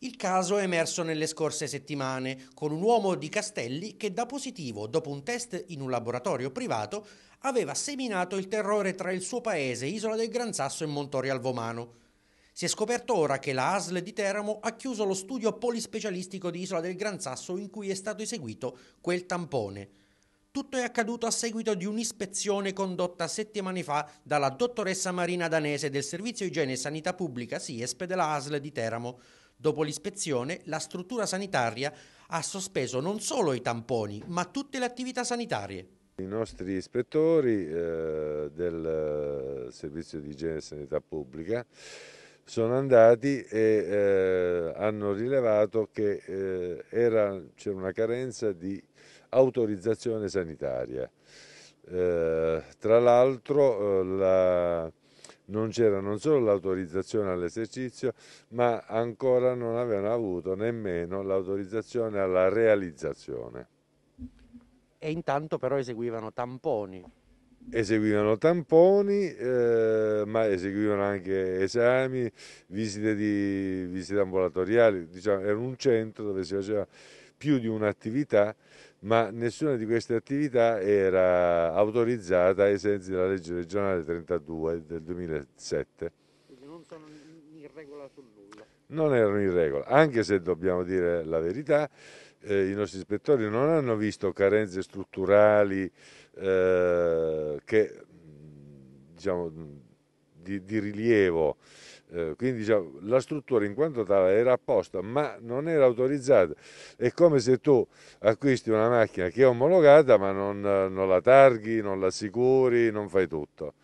Il caso è emerso nelle scorse settimane con un uomo di Castelli che da positivo dopo un test in un laboratorio privato aveva seminato il terrore tra il suo paese, Isola del Gran Sasso e Montori al Vomano. Si è scoperto ora che la ASL di Teramo ha chiuso lo studio polispecialistico di Isola del Gran Sasso in cui è stato eseguito quel tampone. Tutto è accaduto a seguito di un'ispezione condotta settimane fa dalla dottoressa Marina Danese del Servizio Igiene e Sanità Pubblica SIESP della ASL di Teramo Dopo l'ispezione, la struttura sanitaria ha sospeso non solo i tamponi, ma tutte le attività sanitarie. I nostri ispettori eh, del eh, Servizio di Igiene e Sanità Pubblica sono andati e eh, hanno rilevato che eh, c'era una carenza di autorizzazione sanitaria. Eh, tra l'altro eh, la non c'era non solo l'autorizzazione all'esercizio, ma ancora non avevano avuto nemmeno l'autorizzazione alla realizzazione. E intanto però eseguivano tamponi. Eseguivano tamponi, eh, ma eseguivano anche esami, visite, di, visite ambulatoriali, diciamo, era un centro dove si faceva più di un'attività, ma nessuna di queste attività era autorizzata ai sensi della legge regionale 32 del 2007. Quindi non sono in regola su nulla. Non erano in regola, anche se dobbiamo dire la verità, eh, i nostri ispettori non hanno visto carenze strutturali eh, che diciamo, di, di rilievo. Eh, quindi diciamo, la struttura in quanto tale era apposta ma non era autorizzata. È come se tu acquisti una macchina che è omologata ma non, non la targhi, non la assicuri, non fai tutto.